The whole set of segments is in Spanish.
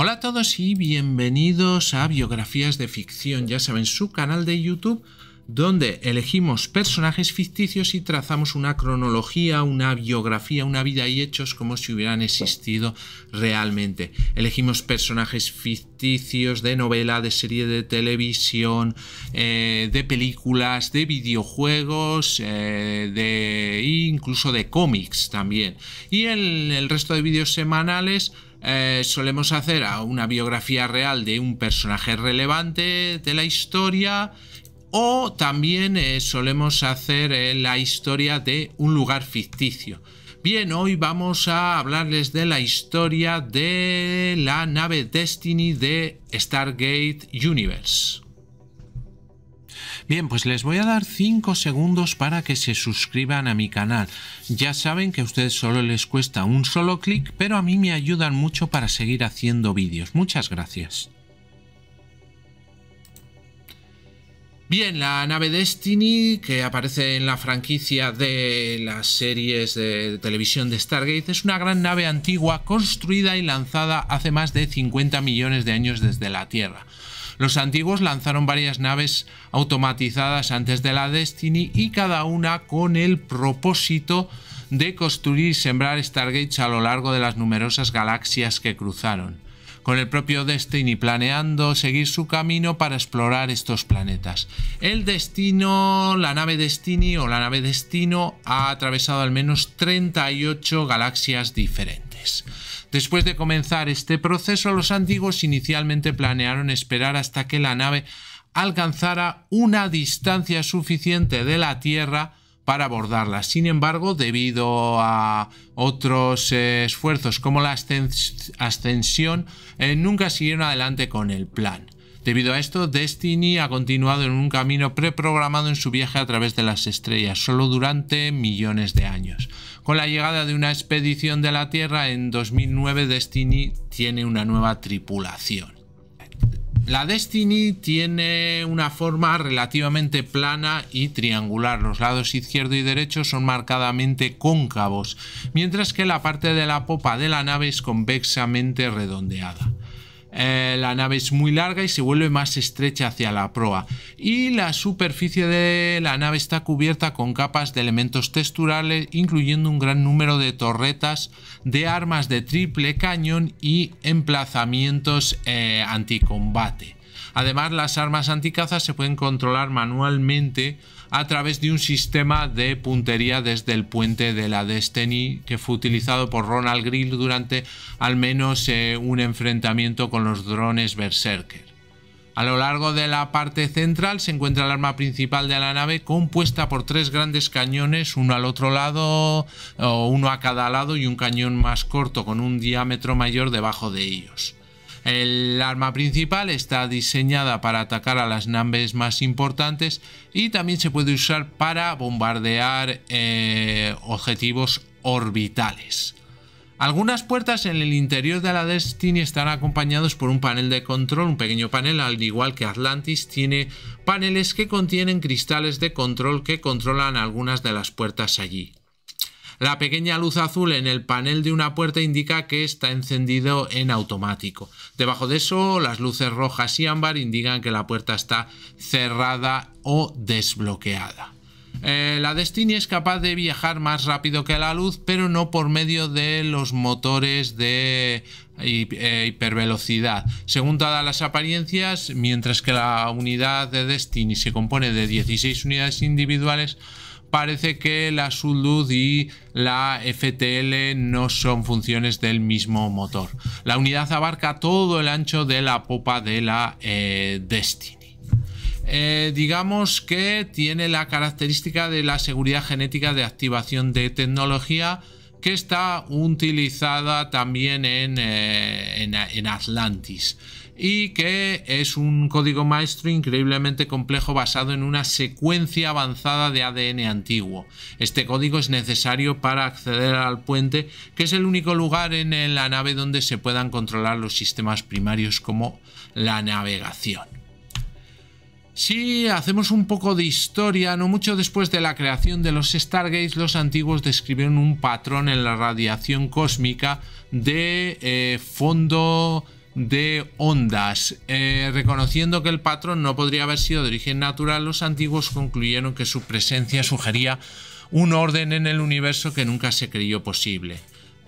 Hola a todos y bienvenidos a Biografías de Ficción, ya saben, su canal de YouTube donde elegimos personajes ficticios y trazamos una cronología, una biografía, una vida y hechos como si hubieran existido realmente. Elegimos personajes ficticios de novela, de serie de televisión, eh, de películas, de videojuegos, eh, de incluso de cómics también. Y en el resto de vídeos semanales eh, solemos hacer una biografía real de un personaje relevante de la historia o también eh, solemos hacer eh, la historia de un lugar ficticio. Bien, hoy vamos a hablarles de la historia de la nave Destiny de Stargate Universe. Bien, pues les voy a dar 5 segundos para que se suscriban a mi canal. Ya saben que a ustedes solo les cuesta un solo clic, pero a mí me ayudan mucho para seguir haciendo vídeos. Muchas gracias. Bien, la nave Destiny, que aparece en la franquicia de las series de televisión de Stargate, es una gran nave antigua construida y lanzada hace más de 50 millones de años desde la Tierra. Los antiguos lanzaron varias naves automatizadas antes de la Destiny y cada una con el propósito de construir y sembrar Stargates a lo largo de las numerosas galaxias que cruzaron con el propio Destiny planeando seguir su camino para explorar estos planetas. El destino, la nave Destiny o la nave Destino ha atravesado al menos 38 galaxias diferentes. Después de comenzar este proceso, los antiguos inicialmente planearon esperar hasta que la nave alcanzara una distancia suficiente de la Tierra para abordarla. Sin embargo, debido a otros eh, esfuerzos como la ascensión, eh, nunca siguieron adelante con el plan. Debido a esto, Destiny ha continuado en un camino preprogramado en su viaje a través de las estrellas, solo durante millones de años. Con la llegada de una expedición de la Tierra en 2009, Destiny tiene una nueva tripulación. La Destiny tiene una forma relativamente plana y triangular. Los lados izquierdo y derecho son marcadamente cóncavos, mientras que la parte de la popa de la nave es convexamente redondeada. Eh, la nave es muy larga y se vuelve más estrecha hacia la proa. Y la superficie de la nave está cubierta con capas de elementos texturales, incluyendo un gran número de torretas de armas de triple cañón y emplazamientos eh, anticombate. Además, las armas anticazas se pueden controlar manualmente a través de un sistema de puntería desde el puente de la Destiny que fue utilizado por Ronald Grill durante al menos eh, un enfrentamiento con los drones Berserker. A lo largo de la parte central se encuentra el arma principal de la nave compuesta por tres grandes cañones, uno al otro lado o uno a cada lado y un cañón más corto con un diámetro mayor debajo de ellos. El arma principal está diseñada para atacar a las naves más importantes y también se puede usar para bombardear eh, objetivos orbitales. Algunas puertas en el interior de la Destiny están acompañados por un panel de control, un pequeño panel, al igual que Atlantis tiene paneles que contienen cristales de control que controlan algunas de las puertas allí. La pequeña luz azul en el panel de una puerta indica que está encendido en automático. Debajo de eso, las luces rojas y ámbar indican que la puerta está cerrada o desbloqueada. Eh, la Destiny es capaz de viajar más rápido que la luz, pero no por medio de los motores de eh, hipervelocidad. Según todas las apariencias, mientras que la unidad de Destiny se compone de 16 unidades individuales, parece que la Sulu y la FTL no son funciones del mismo motor. La unidad abarca todo el ancho de la popa de la eh, Destiny. Eh, digamos que tiene la característica de la seguridad genética de activación de tecnología que está utilizada también eh, en, en Atlantis y que es un código maestro increíblemente complejo basado en una secuencia avanzada de ADN antiguo. Este código es necesario para acceder al puente, que es el único lugar en la nave donde se puedan controlar los sistemas primarios como la navegación. Si hacemos un poco de historia, no mucho después de la creación de los Stargates, los antiguos describieron un patrón en la radiación cósmica de eh, fondo de ondas. Eh, reconociendo que el patrón no podría haber sido de origen natural, los antiguos concluyeron que su presencia sugería un orden en el universo que nunca se creyó posible.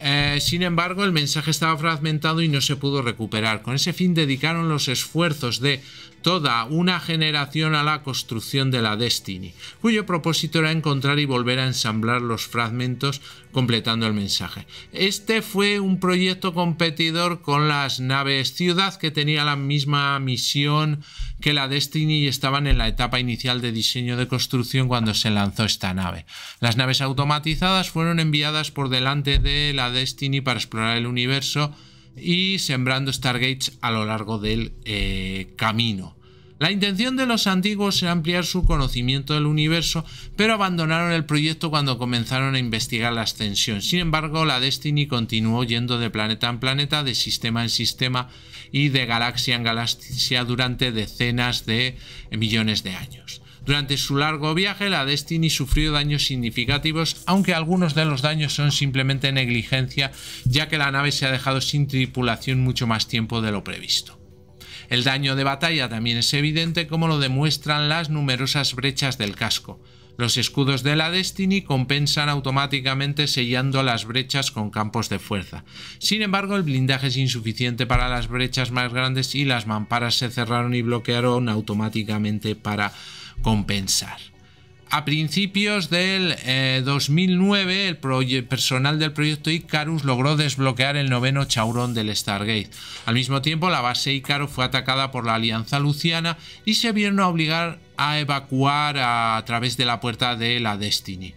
Eh, sin embargo, el mensaje estaba fragmentado y no se pudo recuperar. Con ese fin dedicaron los esfuerzos de toda una generación a la construcción de la Destiny, cuyo propósito era encontrar y volver a ensamblar los fragmentos completando el mensaje. Este fue un proyecto competidor con las naves Ciudad que tenía la misma misión que la Destiny y estaban en la etapa inicial de diseño de construcción cuando se lanzó esta nave. Las naves automatizadas fueron enviadas por delante de la Destiny para explorar el universo y sembrando Stargates a lo largo del eh, camino. La intención de los antiguos era ampliar su conocimiento del universo, pero abandonaron el proyecto cuando comenzaron a investigar la ascensión. Sin embargo, la Destiny continuó yendo de planeta en planeta, de sistema en sistema y de galaxia en galaxia durante decenas de millones de años. Durante su largo viaje, la Destiny sufrió daños significativos, aunque algunos de los daños son simplemente negligencia, ya que la nave se ha dejado sin tripulación mucho más tiempo de lo previsto. El daño de batalla también es evidente como lo demuestran las numerosas brechas del casco. Los escudos de la Destiny compensan automáticamente sellando las brechas con campos de fuerza. Sin embargo, el blindaje es insuficiente para las brechas más grandes y las mamparas se cerraron y bloquearon automáticamente para compensar. A principios del 2009, eh, el personal del proyecto Icarus logró desbloquear el noveno Chaurón del Stargate. Al mismo tiempo, la base Icarus fue atacada por la Alianza Luciana y se vieron a obligar a evacuar a través de la puerta de la Destiny.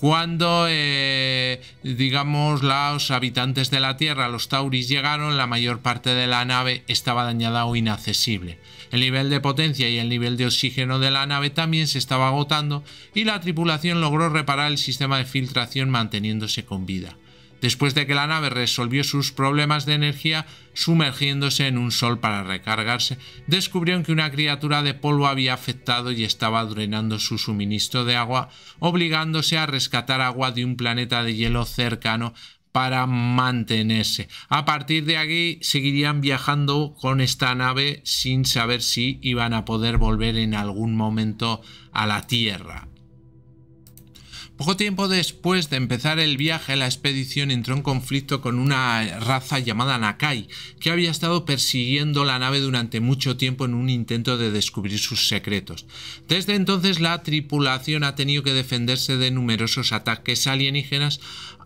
Cuando, eh, digamos, los habitantes de la Tierra, los Tauris, llegaron, la mayor parte de la nave estaba dañada o inaccesible. El nivel de potencia y el nivel de oxígeno de la nave también se estaba agotando y la tripulación logró reparar el sistema de filtración manteniéndose con vida después de que la nave resolvió sus problemas de energía sumergiéndose en un sol para recargarse, descubrieron que una criatura de polvo había afectado y estaba drenando su suministro de agua, obligándose a rescatar agua de un planeta de hielo cercano para mantenerse. A partir de aquí seguirían viajando con esta nave sin saber si iban a poder volver en algún momento a la Tierra. Poco tiempo después de empezar el viaje, la expedición entró en conflicto con una raza llamada Nakai, que había estado persiguiendo la nave durante mucho tiempo en un intento de descubrir sus secretos. Desde entonces la tripulación ha tenido que defenderse de numerosos ataques alienígenas,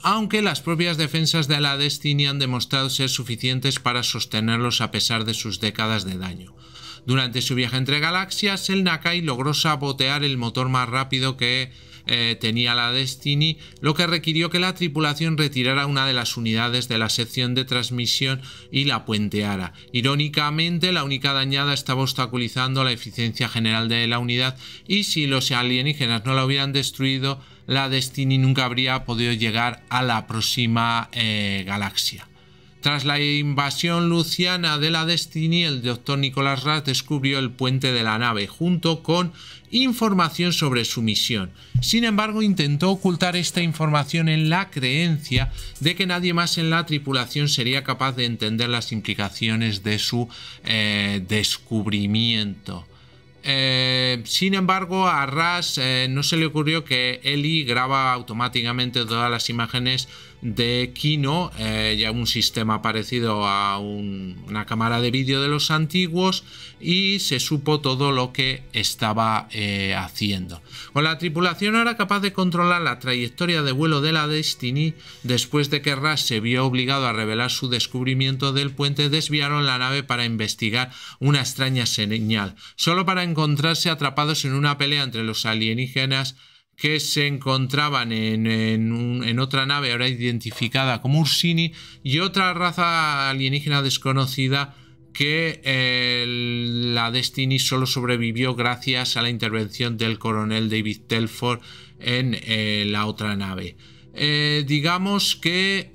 aunque las propias defensas de la Destiny han demostrado ser suficientes para sostenerlos a pesar de sus décadas de daño. Durante su viaje entre galaxias, el Nakai logró sabotear el motor más rápido que eh, tenía la Destiny, lo que requirió que la tripulación retirara una de las unidades de la sección de transmisión y la puenteara. Irónicamente, la única dañada estaba obstaculizando la eficiencia general de la unidad y si los alienígenas no la hubieran destruido, la Destiny nunca habría podido llegar a la próxima eh, galaxia. Tras la invasión luciana de la Destiny, el doctor Nicolás Ras descubrió el puente de la nave junto con información sobre su misión. Sin embargo, intentó ocultar esta información en la creencia de que nadie más en la tripulación sería capaz de entender las implicaciones de su eh, descubrimiento. Eh, sin embargo, a Ras eh, no se le ocurrió que Eli graba automáticamente todas las imágenes de Kino, ya eh, un sistema parecido a una cámara de vídeo de los antiguos y se supo todo lo que estaba eh, haciendo. Con la tripulación era capaz de controlar la trayectoria de vuelo de la Destiny después de que Rush se vio obligado a revelar su descubrimiento del puente, desviaron la nave para investigar una extraña señal, solo para encontrarse atrapados en una pelea entre los alienígenas que se encontraban en, otra nave ahora identificada como Ursini y otra raza alienígena desconocida que eh, la Destiny solo sobrevivió gracias a la intervención del coronel David Telford en eh, la otra nave. Eh, digamos que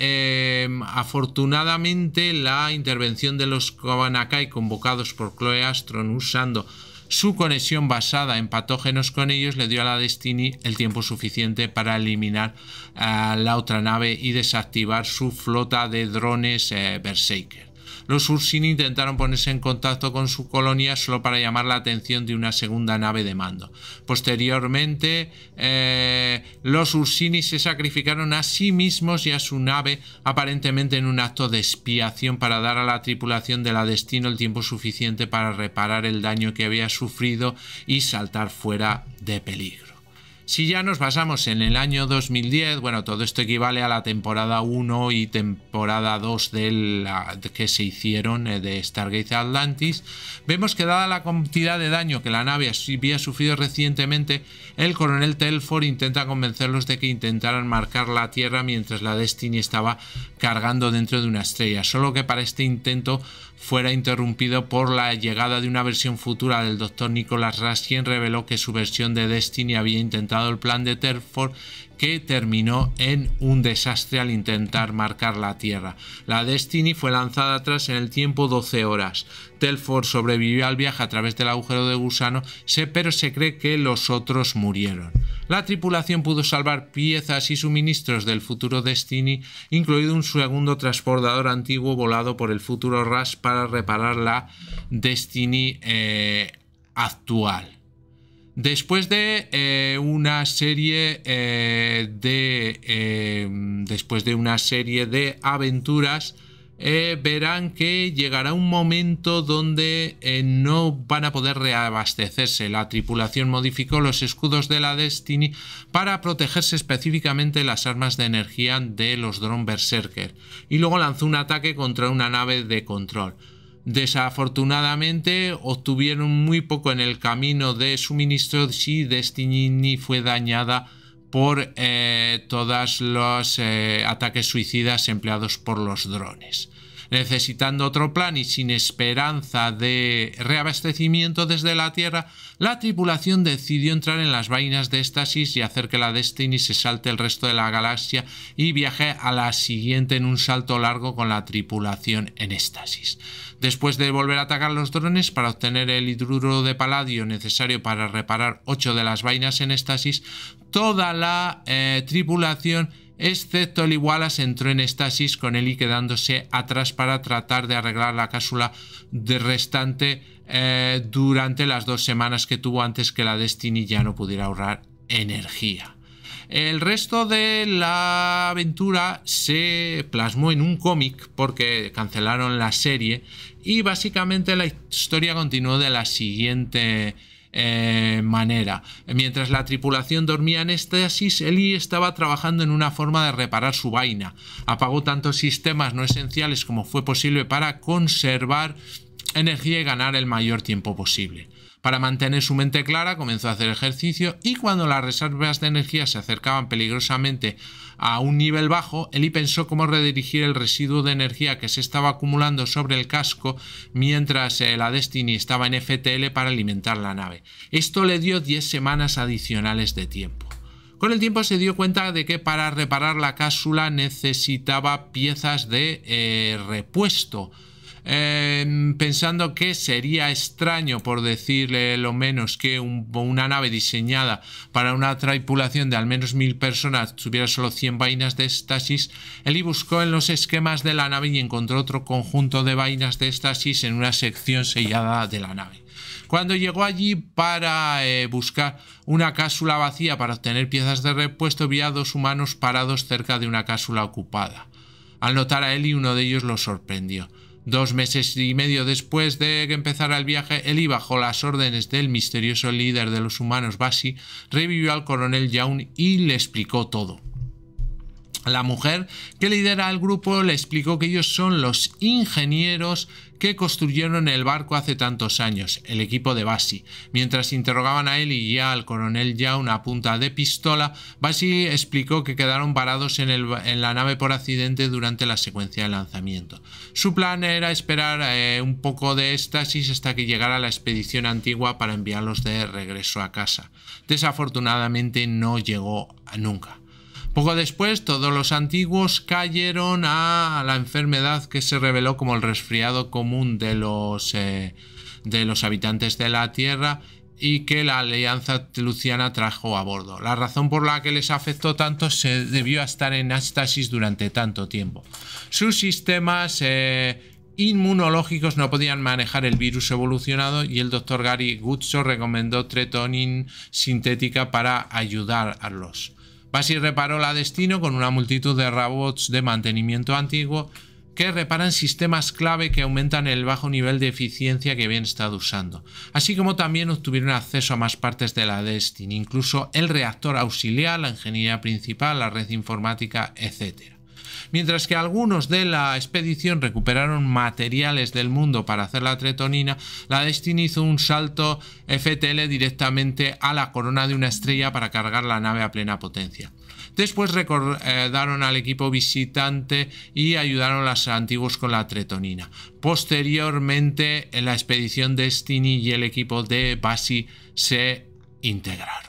afortunadamente la intervención de los Kobanakai convocados por Chloe Astron usando su conexión basada en patógenos con ellos le dio a la Destiny el tiempo suficiente para eliminar a la otra nave y desactivar su flota de drones eh, Berserker. Los Ursini intentaron ponerse en contacto con su colonia solo para llamar la atención de una segunda nave de mando. Posteriormente, eh, los Ursini se sacrificaron a sí mismos y a su nave, aparentemente en un acto de expiación para dar a la tripulación de la Destino el tiempo suficiente para reparar el daño que había sufrido y saltar fuera de peligro. Si ya nos basamos en el año 2010, bueno, todo esto equivale a la temporada 1 y temporada 2 de la, que se hicieron eh, de Stargate Atlantis, vemos que dada la cantidad de daño que la nave había sufrido recientemente, el coronel Telford intenta convencerlos de que intentaran marcar la Tierra mientras la Destiny estaba cargando dentro de una estrella, solo que para este intento fuera interrumpido por la llegada de una versión futura del doctor Nicholas Ras quien reveló que su versión de Destiny había intentado el plan de Terford que terminó en un desastre al intentar marcar la Tierra. La Destiny fue lanzada atrás en el tiempo 12 horas. Telford sobrevivió al viaje a través del agujero de gusano, pero se cree que los otros murieron. La tripulación pudo salvar piezas y suministros del futuro Destiny, incluido un segundo transportador antiguo volado por el futuro Rush para reparar la Destiny eh, actual. Después de eh, una serie eh, de. Eh, después de una serie de aventuras. verán que llegará un momento donde no van a poder reabastecerse. La tripulación modificó los escudos de la Destiny para protegerse específicamente las armas de energía de los drone Berserker y luego lanzó un ataque contra una nave de control. Desafortunadamente obtuvieron muy poco en el camino de suministro si Destiny fue dañada por eh, todos los eh, ataques suicidas empleados por los drones necesitando otro plan y sin esperanza de reabastecimiento desde la Tierra, la tripulación decidió entrar en las vainas de Estasis y hacer que la Destiny se salte el resto de la galaxia y viaje a la siguiente en un salto largo con la tripulación en Estasis. Después de volver a atacar los drones para obtener el hidruro de paladio necesario para reparar 8 de las vainas en Estasis, toda la eh, tripulación excepto el Igualas entró en estasis con Eli quedándose atrás para tratar de arreglar la cápsula restante eh, durante las dos semanas que tuvo antes que la Destiny ya no pudiera ahorrar energía. El resto de la aventura se plasmó en un cómic porque cancelaron la serie y básicamente la historia continuó de la siguiente eh, manera. Mientras la tripulación dormía en éxtasis, este Eli estaba trabajando en una forma de reparar su vaina. Apagó tantos sistemas no esenciales como fue posible para conservar energía y ganar el mayor tiempo posible. Para mantener su mente clara comenzó a hacer ejercicio y cuando las reservas de energía se acercaban peligrosamente a un nivel bajo, Eli pensó cómo redirigir el residuo de energía que se estaba acumulando sobre el casco mientras eh, la Destiny estaba en FTL para alimentar la nave. Esto le dio 10 semanas adicionales de tiempo. Con el tiempo se dio cuenta de que para reparar la cápsula necesitaba piezas de eh, repuesto, pensando que sería extraño, por decirle lo menos, que una nave diseñada para una tripulación de al menos mil personas tuviera solo 100 vainas de estasis, Eli buscó en los esquemas de la nave y encontró otro conjunto de vainas de estasis en una sección sellada de la nave. Cuando llegó allí para eh, buscar una cápsula vacía para obtener piezas de repuesto, vi a dos humanos parados cerca de una cápsula ocupada. Al notar a Eli, uno de ellos lo sorprendió. Dos meses y medio después de que empezara el viaje, Eli, bajo las órdenes del misterioso líder de los humanos Basi, revivió al coronel Jaun y le explicó todo. La mujer que lidera el grupo le explicó que ellos son los ingenieros que construyeron el barco hace tantos años, el equipo de Bassi. Mientras interrogaban a él y al coronel ya una punta de pistola, Bassi explicó que quedaron parados en, la nave por accidente durante la secuencia de lanzamiento. Su plan era esperar eh, un poco de éxtasis hasta que llegara la expedición antigua para enviarlos de regreso a casa. Desafortunadamente no llegó nunca. Poco después, todos los antiguos cayeron a la enfermedad que se reveló como el resfriado común de los, eh, de los habitantes de la Tierra y que la alianza luciana trajo a bordo. La razón por la que les afectó tanto se debió a estar en éxtasis durante tanto tiempo. Sus sistemas eh, inmunológicos no podían manejar el virus evolucionado y el doctor Gary Gutso recomendó tretonin sintética para ayudar los. BASI reparó la destino con una multitud de robots de mantenimiento antiguo que reparan sistemas clave que aumentan el bajo nivel de eficiencia que habían estado usando, así como también obtuvieron acceso a más partes de la Destiny, incluso el reactor auxiliar, la ingeniería principal, la red informática, etc mientras que algunos de la expedición recuperaron materiales del mundo para hacer la tretonina, la Destiny hizo un salto FTL directamente a la corona de una estrella para cargar la nave a plena potencia. Después recordaron al equipo visitante y ayudaron a los antiguos con la tretonina. Posteriormente, la expedición Destiny y el equipo de Basi se integraron.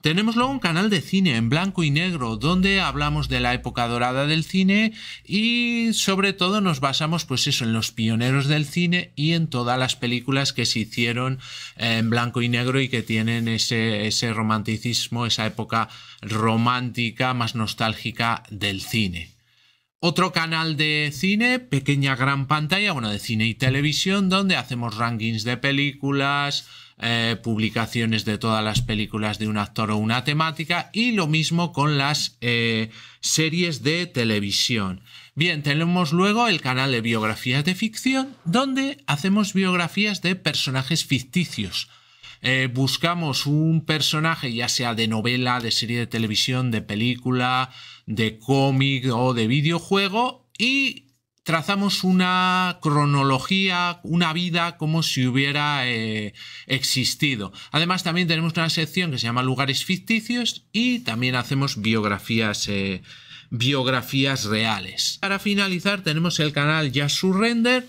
Tenemos luego un canal de cine en blanco y negro donde hablamos de la época dorada del cine y sobre todo nos basamos pues eso en los pioneros del cine y en todas las películas que se hicieron en blanco y negro y que tienen ese, ese romanticismo, esa época romántica más nostálgica del cine. Otro canal de cine, pequeña gran pantalla, bueno, de cine y televisión, donde hacemos rankings de películas, eh, publicaciones de todas las películas de un actor o una temática, y lo mismo con las eh, series de televisión. Bien, tenemos luego el canal de biografías de ficción, donde hacemos biografías de personajes ficticios, eh, buscamos un personaje, ya sea de novela, de serie de televisión, de película, de cómic o de videojuego, y trazamos una cronología, una vida como si hubiera eh, existido. Además, también tenemos una sección que se llama Lugares Ficticios y también hacemos biografías. Eh, biografías reales. Para finalizar tenemos el canal Just Surrender,